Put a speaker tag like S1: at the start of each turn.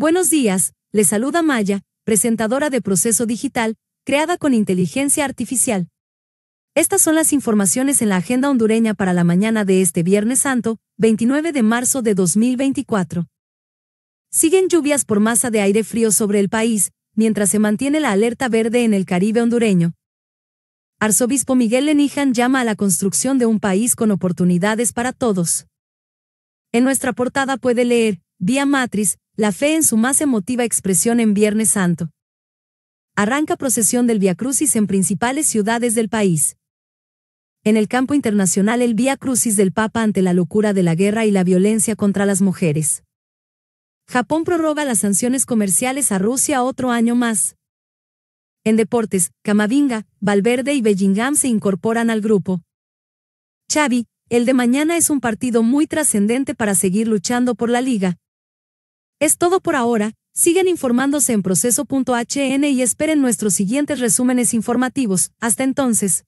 S1: Buenos días, les saluda Maya, presentadora de Proceso Digital, creada con inteligencia artificial. Estas son las informaciones en la agenda hondureña para la mañana de este Viernes Santo, 29 de marzo de 2024. Siguen lluvias por masa de aire frío sobre el país, mientras se mantiene la alerta verde en el Caribe hondureño. Arzobispo Miguel Lenihan llama a la construcción de un país con oportunidades para todos. En nuestra portada puede leer, vía Matriz, la fe en su más emotiva expresión en Viernes Santo. Arranca procesión del Via Crucis en principales ciudades del país. En el campo internacional el Via Crucis del Papa ante la locura de la guerra y la violencia contra las mujeres. Japón prorroga las sanciones comerciales a Rusia otro año más. En deportes, Camavinga, Valverde y Bellingham se incorporan al grupo. Xavi, el de mañana es un partido muy trascendente para seguir luchando por la liga, es todo por ahora, siguen informándose en proceso.hn y esperen nuestros siguientes resúmenes informativos. Hasta entonces.